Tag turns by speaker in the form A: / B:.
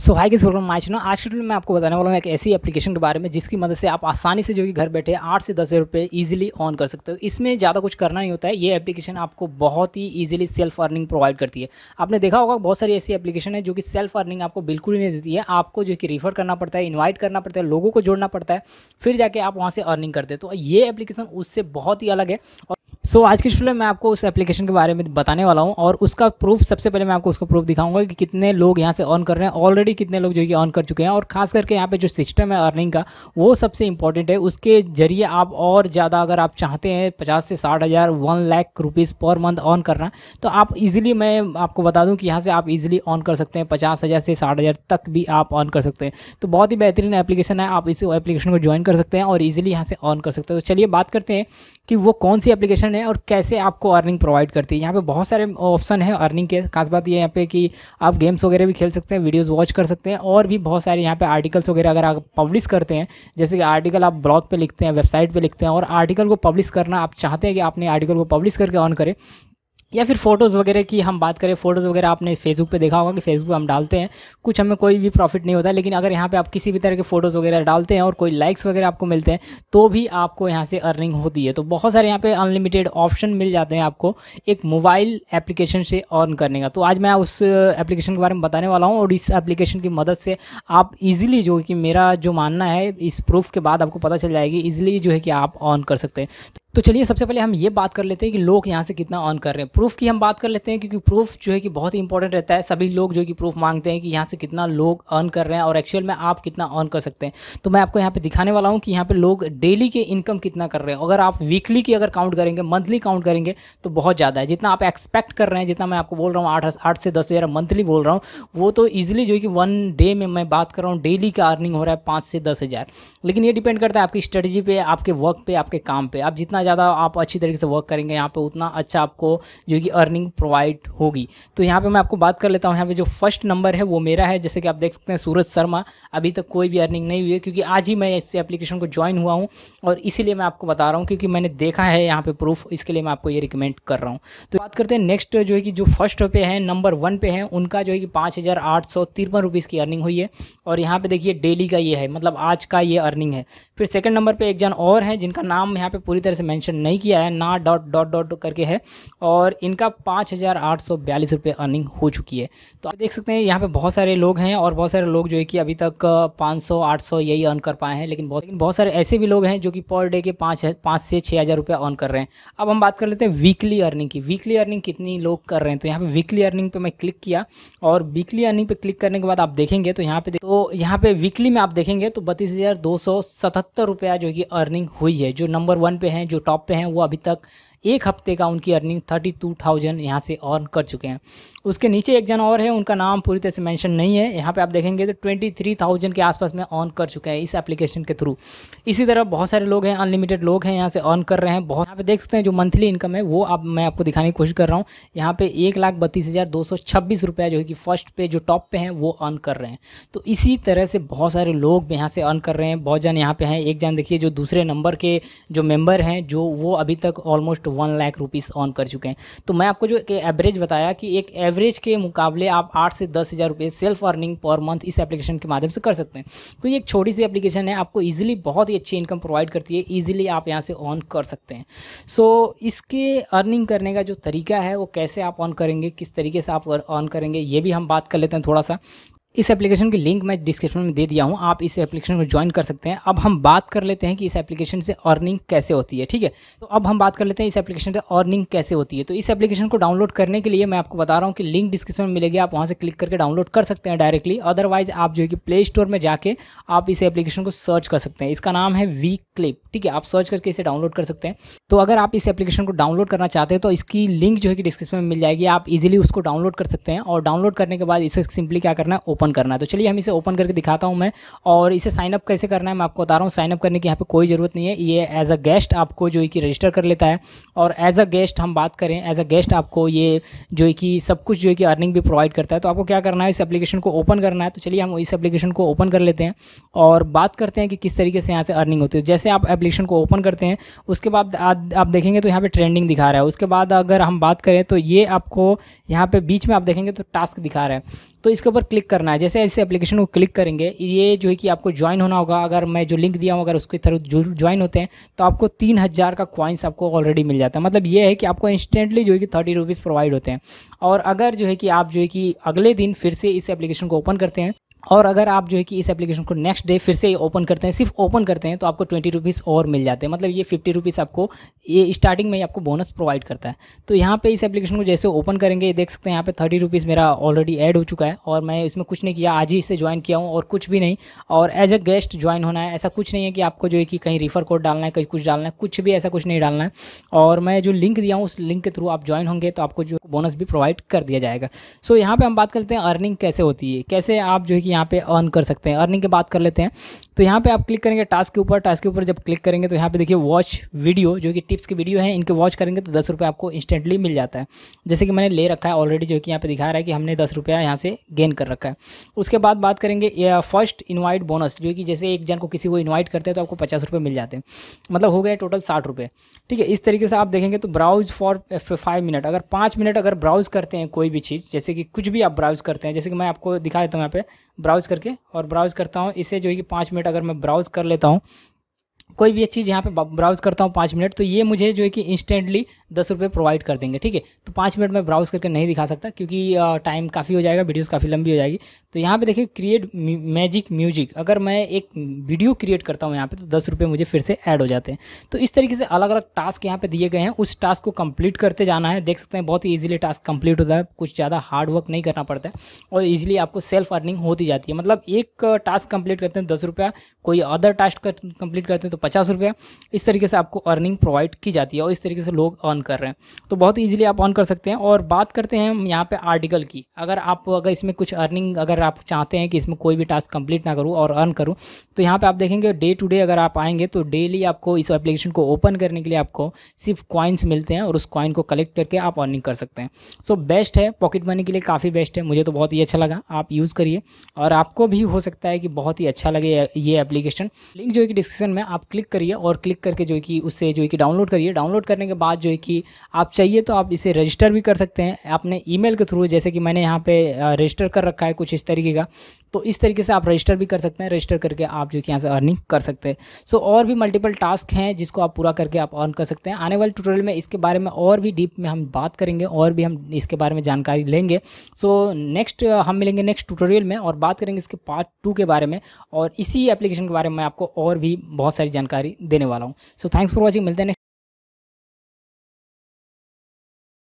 A: सो high किस programme माइच ना आज के वीडियो में आपको बताने वाला हूँ एक ऐसी एप्लीकेशन के बारे में जिसकी मदद से आप आसानी से जो कि घर बैठे आठ से दस हज़ार रुपये ईजिली ऑन कर सकते हो इसमें ज़्यादा कुछ करना नहीं होता है ये एप्लीकेशन आपको बहुत ही ईजिली सेल्फ अर्निंग प्रोवाइड करती है आपने देखा होगा बहुत सारी ऐसी एप्लीकेशन है जो कि सेल्फ अर्निंग आपको बिल्कुल ही नहीं देती है आपको जो कि रिफर करना पड़ता है इन्वाइट करना पड़ता है लोगों को जोड़ना पड़ता है फिर जाके आप वहाँ से अर्निंग करते हैं तो ये एप्लीकेशन उससे बहुत ही अलग है सो so, आज के स्टूडियो में आपको उस एप्लीकेशन के बारे में बताने वाला हूँ और उसका प्रूफ सबसे पहले मैं आपको उसका प्रूफ दिखाऊंगा कि कितने लोग यहाँ से ऑन कर रहे हैं ऑलरेडी कितने लोग जो कि ऑन कर चुके हैं और खास करके यहाँ पे जो सिस्टम है अर्निंग का वो सबसे इंपॉर्टेंट है उसके जरिए आप और ज़्यादा अगर आप चाहते हैं पचास से साठ हज़ार one lakh rupees per month earn करना तो आप ईजिली मैं आपको बता दूँ कि यहाँ से आप ईजिली ऑन कर सकते हैं पचास हज़ार से साठ हज़ार तक भी आप ऑन कर सकते हैं तो बहुत ही बेहतरीन एप्लीकेशन है आप इस एप्लीकेशन को ज्वाइन कर सकते हैं और ईजिली यहाँ से ऑन कर सकते हैं तो चलिए बात करते हैं कि वो कौन सी एप्लीकेशन है है और कैसे आपको अर्निंग प्रोवाइड करती है यहाँ पे बहुत सारे ऑप्शन है अर्निंग के खास बात ये यहाँ पे कि आप गेम्स वगैरह भी खेल सकते हैं वीडियोस वॉच कर सकते हैं और भी बहुत सारे यहाँ पे आर्टिकल्स वगैरह अगर आप पब्लिश करते हैं जैसे कि आर्टिकल आप ब्लॉग पर लिखते हैं वेबसाइट पर लिखते हैं और आर्टिकल को पब्लिश करना आप चाहते हैं कि आपने आर्टिकल को पब्लिश करके ऑन करें या फिर फोटोज़ वगैरह की हम बात करें फोटोज़ वगैरह आपने फेसबुक पे देखा होगा कि फेसबुक हम डालते हैं कुछ हमें कोई भी प्रॉफिट नहीं होता लेकिन अगर यहाँ पे आप किसी भी तरह के फ़ोटोज़ वगैरह डालते हैं और कोई लाइक्स वगैरह आपको मिलते हैं तो भी आपको यहाँ से अर्निंग होती है तो बहुत सारे यहाँ पर अनलिमिटेड ऑप्शन मिल जाते हैं आपको एक मोबाइल एप्लीकेशन से अर्न करने का तो आज मैं उस एप्लीकेशन के बारे में बताने वाला हूँ और इस एप्लीकेशन की मदद से आप ईजिली जो कि मेरा जो मानना है इस प्रूफ के बाद आपको पता चल जाएगी ईजिली जो है कि आप ऑन कर सकते हैं तो चलिए सबसे पहले हम ये बात कर लेते हैं कि लोग यहाँ से कितना अर्न कर रहे हैं प्रूफ की हम बात कर लेते हैं क्योंकि प्रूफ जो है कि बहुत ही इंपॉर्टेंट रहता है सभी लोग जो है कि प्रूफ मांगते हैं कि यहाँ से कितना लोग अर्न कर रहे हैं और एक्चुअल में आप कितना अर्न कर सकते हैं तो मैं आपको यहाँ पे दिखाने वाला हूँ कि यहाँ पे लोग डेली के इनकम कितना कर रहे हैं अगर आप वीकली की अगर काउंट करेंगे मंथली काउंट करेंगे तो बहुत ज़्यादा है जितना आप एक्सपेक्ट कर रहे हैं जितना मैं आपको बोल रहा हूँ आठ आठ से दस हज़ार मंथली बोल रहा हूँ वो तो ईजिली जो है कि वन डे में मैं बात कर रहा हूँ डेली का अर्निंग हो रहा है पाँच से दस लेकिन ये डिपेंड करता है आपकी स्ट्रेटेजी पर आपके वर्क पर आपके काम पर आप जितना जितना ज़्यादा आप अच्छी तरीके से वर्क करेंगे यहाँ पे उतना अच्छा आपको जो कि अर्निंग प्रोवाइड होगी तो यहाँ पे मैं आपको बात कर लेता हूँ यहाँ पे जो फर्स्ट नंबर है वो मेरा है जैसे कि आप देख सकते हैं सूरज शर्मा अभी तक कोई भी अर्निंग नहीं हुई है क्योंकि आज ही मैं इस एप्लीकेशन को ज्वाइन हुआ हूँ और इसीलिए मैं आपको बता रहा हूँ क्योंकि मैंने देखा है यहाँ पर प्रूफ इसके लिए मैं आपको ये रिकमेंड कर रहा हूँ तो बात करते हैं नेक्स्ट जो है कि जो फर्स्ट पे है नंबर वन पे है उनका जो है कि पाँच हज़ार आठ सौ तिरपन की अर्निंग हुई है और यहाँ पे देखिए डेली का ये है मतलब आज का ये अर्निंग है फिर सेकंड नंबर पर एक जन और है जिनका नाम यहाँ पे पूरी तरह से मेंशन नहीं किया है ना डॉट डॉट डॉट करके है और इनका पाँच हज़ार आठ सौ बयालीस रुपये अर्निंग हो चुकी है तो आप देख सकते हैं यहाँ पे बहुत सारे लोग हैं और बहुत सारे लोग जो है कि अभी तक पाँच सौ आठ सौ यही अर्न कर पाए हैं लेकिन बहुत लेकिन बहुत सारे ऐसे भी लोग हैं जो कि पर डे के पाँच पाँच से छः हज़ार रुपये अर्न कर रहे हैं अब हम बात कर लेते हैं वीकली अर्निंग की वीकली अर्निंग कितनी लोग कर रहे हैं तो यहाँ पर वीकली अर्निंग पर मैं क्लिक किया और वीकली अर्निंग पर क्लिक करने के बाद आप देखेंगे तो यहाँ पे तो यहाँ पे वीकली में आप देखेंगे तो बत्तीस हज़ार दो सौ सतहत्तर रुपया जो कि अर्निंग हुई है जो नंबर वन पे हैं जो जो टॉप पे हैं वो अभी तक एक हफ्ते का उनकी अर्निंग थर्टी टू थाउजेंड यहाँ से अर्न कर चुके हैं उसके नीचे एक जन और है उनका नाम पूरी तरह से मेंशन नहीं है यहाँ पे आप देखेंगे तो ट्वेंटी थ्री थाउजेंड के आसपास में अर्न कर चुके हैं इस एप्लीकेशन के थ्रू इसी तरह बहुत सारे लोग हैं अनलिमिटेड लोग हैं यहाँ से अर्न कर रहे हैं बहुत यहाँ पे देख सकते हैं जो मंथली इनकम है वो आप मैं आपको दिखाने की कोशिश कर रहा हूँ यहाँ पे एक लाख बत्तीस हज़ार दो सौ छब्बीस रुपया जो है कि फर्स्ट पे जो टॉप पे हैं वो अर्न कर रहे हैं तो इसी तरह से बहुत सारे लोग यहाँ से अर्न कर रहे हैं बहुत जन यहाँ पे हैं एक जन देखिए जो दूसरे नंबर के जो मेम्बर हैं जो वो अभी तक almost one lakh rupees earn कर चुके हैं तो मैं आपको जो एवरेज बताया कि एक एवरेज के मुकाबले आप आठ से दस हज़ार रुपये सेल्फ अर्निंग पर मंथ इस एप्लीकेशन के माध्यम से कर सकते हैं तो ये एक छोटी सी एप्लीकेशन है आपको ईजिली बहुत ही अच्छी इनकम प्रोवाइड करती है ईजिली आप यहाँ से ऑन कर सकते हैं सो so, इसके अर्निंग करने का जो तरीका है वो कैसे आप ऑन करेंगे किस तरीके से आप ऑन करेंगे ये भी हम बात कर लेते हैं थोड़ा सा इस एप्लीकेशन की लिंक मैं डिस्क्रिप्शन में दे दिया हूँ आप इस एप्लीकेशन में ज्वाइन कर सकते हैं अब हम बात कर लेते हैं कि इस एप्लीकेशन से अर्निंग कैसे होती है ठीक है तो अब हम बात कर लेते हैं इस एप्लीकेशन से अर्निंग कैसे होती है तो इस एप्लीकेशन को डाउनलोड करने के लिए मैं आपको बता रहा हूँ कि लिंक डिस्क्रिप्शन में मिलेगी आप वहाँ से क्लिक करके डाउनलोड कर सकते हैं डायरेक्टली अदरवाइज आप जो है कि प्ले स्टोर में जाकर आप इस एप्लीकेशन को सर्च कर सकते हैं इसका नाम है वी क्लिप ठीक है आप सर्च करके इसे डाउनलोड कर सकते हैं तो अगर आप इस एप्लीकेशन को डाउनलोड करना चाहते हैं तो इसकी लिंक जो है कि डिस्क्रिप्शन में मिल जाएगी आप इजिली उसको डाउनलोड कर सकते हैं और डाउनलोड करने के बाद इसे सिंपली क्या करना है ओपन करना है तो चलिए हम इसे ओपन करके दिखाता हूँ मैं और इसे साइनअप कैसे करना है मैं आपको बता रहा हूँ साइनअप करने की यहाँ पर कोई ज़रूरत नहीं है ये एज अ गेस्ट आपको जो है कि रजिस्टर कर लेता है और एज अ गेस्ट हम बात करें एज अ गेस्ट आपको ये जो है कि सब कुछ जो है कि अर्निंग भी प्रोवाइड करता है तो आपको क्या करना है इस एप्लीकेशन को ओपन करना है तो चलिए हम इस एप्लीकेशन को ओपन कर लेते हैं और बात करते हैं कि किस तरीके से यहाँ से अर्निंग होती है जैसे आप एप्लीकेशन को ओपन करते हैं उसके बाद आप देखेंगे तो यहाँ पे ट्रेंडिंग दिखा रहा है उसके बाद अगर हम बात करें तो ये आपको यहाँ पे बीच में आप देखेंगे तो टास्क दिखा रहा है तो इसके ऊपर क्लिक करना करना है जैसे ऐसे एप्लीकेशन को क्लिक करेंगे ये जो है कि आपको ज्वाइन होना होगा अगर मैं जो लिंक दिया हूँ अगर उसके थ्रू ज्वाइन होते हैं तो आपको तीन हज़ार का क्वाइंस आपको ऑलरेडी मिल जाता है मतलब ये है कि आपको इंस्टेंटली जो है कि थर्टी रुपीज़ प्रोवाइड होते हैं और अगर जो है कि आप जो है कि अगले दिन फिर से इस एप्लीकेशन को ओपन करते हैं और अगर आप जो है कि इस एप्लीकेशन को नेक्स्ट डे फिर से ओपन करते हैं सिर्फ ओपन करते हैं तो आपको ट्वेंटी रुपीज़ और मिल जाते हैं मतलब ये फिफ्टी रुपीज़ आपको ये स्टार्टिंग में ही आपको बोनस प्रोवाइड करता है तो यहाँ पे इस एप्लीकेशन को जैसे ओपन करेंगे ये देख सकते हैं यहाँ पे थर्टी रुपीज़ मेरा ऑलरेडी एड हो चुका है और मैं इसमें कुछ नहीं किया आज ही इसे ज्वाइन किया हूँ और कुछ भी नहीं और एज अ गेस्ट ज्वाइन होना है ऐसा कुछ नहीं है कि आपको जो है कि कहीं रिफर कोड डालना है कहीं कुछ डालना है कुछ भी ऐसा कुछ नहीं डालना है और मैं जो लिंक दिया हूँ उस लिंक के थ्रू आप ज्वाइन होंगे तो आपको जो बोनस भी प्रोवाइड कर दिया जाएगा सो यहाँ पर हम बात करते हैं अर्निंग कैसे होती है कैसे आप जो है कि यहाँ पे अर्न कर सकते हैं अर्निंग की बात कर लेते हैं तो यहाँ पे आप क्लिक करेंगे टास्क के ऊपर टास्क के ऊपर जब क्लिक करेंगे तो यहाँ पे देखिए वॉच वीडियो जो कि टिप्स की वीडियो है इनके वॉच करेंगे तो दस रुपये आपको इंस्टेंटली मिल जाता है जैसे कि मैंने ले रखा है ऑलरेडी जो कि यहाँ पे दिखा रहा है कि हमने दस रुपया यहाँ से गेन कर रखा है उसके बाद बात करेंगे फर्स्ट इन्वाइट बोनस जो कि जैसे एक जन को किसी को इन्वाइट करते हैं तो आपको पचास मिल जाते हैं मतलब हो गया टोटल साठ ठीक है इस तरीके से आप देखेंगे तो ब्राउज फॉर फाइव मिनट अगर पाँच मिनट अगर ब्राउज करते हैं कोई भी चीज़ जैसे कि कुछ भी आप ब्राउज करते हैं जैसे कि मैं आपको दिखा देता हूँ यहाँ पे ब्राउज़ करके और ब्राउज़ करता हूँ इसे जो है कि पाँच मिनट अगर मैं ब्राउज़ कर लेता हूँ कोई भी चीज़ यहाँ पे ब्राउज़ करता हूँ पाँच मिनट तो ये मुझे जो है कि इंस्टेंटली दस रुपये प्रोवाइड कर देंगे ठीक है तो पाँच मिनट में ब्राउज़ करके नहीं दिखा सकता क्योंकि टाइम काफ़ी हो जाएगा वीडियोज़ काफ़ी लंबी हो जाएगी तो यहाँ पर देखिए क्रिएट मैजिक म्यूजिक अगर मैं एक वीडियो क्रिएट करता हूँ यहाँ पर तो दस रुपये मुझे फिर से ऐड हो जाते हैं तो इस तरीके से अलग अलग टास्क यहाँ पर दिए गए हैं उस टास्क को कम्प्लीट करते जाना है देख सकते हैं बहुत ही ईजिली टास्क कम्प्लीट होता है कुछ ज़्यादा हार्ड वर्क नहीं करना पड़ता है और ईजिली आपको सेल्फ अर्निंग होती जाती है मतलब एक टास्क कंप्लीट करते हैं दस रुपया कोई अदर टास्क कंप्लीट करते हैं तो पचास रुपया इस तरीके से आपको अर्निंग प्रोवाइड की जाती है और इस तरीके से लोग अर्न कर रहे हैं तो बहुत ईजिली आप अर्न कर सकते हैं और बात करते हैं यहाँ पे आर्टिकल की अगर आप अगर इसमें कुछ अर्निंग अगर आप चाहते हैं कि इसमें कोई भी टास्क कंप्लीट ना करूँ और अर्न करूँ तो यहाँ पर आप देखेंगे डे टू डे अगर आप आएंगे तो डेली आपको इस एप्लीकेशन को ओपन करने के लिए आपको सिर्फ कॉइन्स मिलते हैं और उस कॉइन को कलेक्ट करके आप अर्निंग कर सकते हैं सो बेस्ट है पॉकेट मनी के लिए काफ़ी बेस्ट है मुझे तो बहुत ही अच्छा लगा आप यूज़ करिए और आपको भी हो सकता है कि बहुत ही अच्छा लगे ये एप्लीकेशन लिंक जो है कि डिस्क्रिप्शन में आप क्लिक क्लिक करिए और क्लिक करके जो है कि उससे जो है कि डाउनलोड करिए डाउनलोड करने के बाद जो है कि आप चाहिए तो आप इसे रजिस्टर भी कर सकते हैं अपने ईमेल के थ्रू जैसे कि मैंने यहाँ पे रजिस्टर कर रखा है कुछ इस तरीके का तो इस तरीके से आप रजिस्टर भी कर सकते हैं रजिस्टर करके आप जो कि यहाँ से अर्निंग कर सकते हैं सो और भी मल्टीपल टास्क हैं जिसको आप पूरा करके आप अर्न कर सकते हैं आने वाले ट्यूटोरियल में इसके बारे में और भी डीप में हम बात करेंगे और भी हम इसके बारे में जानकारी लेंगे सो नेक्स्ट हम मिलेंगे नेक्स्ट ट्यूटोरियल में और बात करेंगे इसके पार्ट टू के बारे में और इसी एप्लीकेशन के बारे में आपको और भी बहुत सारी जानकारी जानकारी देने वाला हूँ सो थैंक्स फॉर वॉचिंग मिलते हैं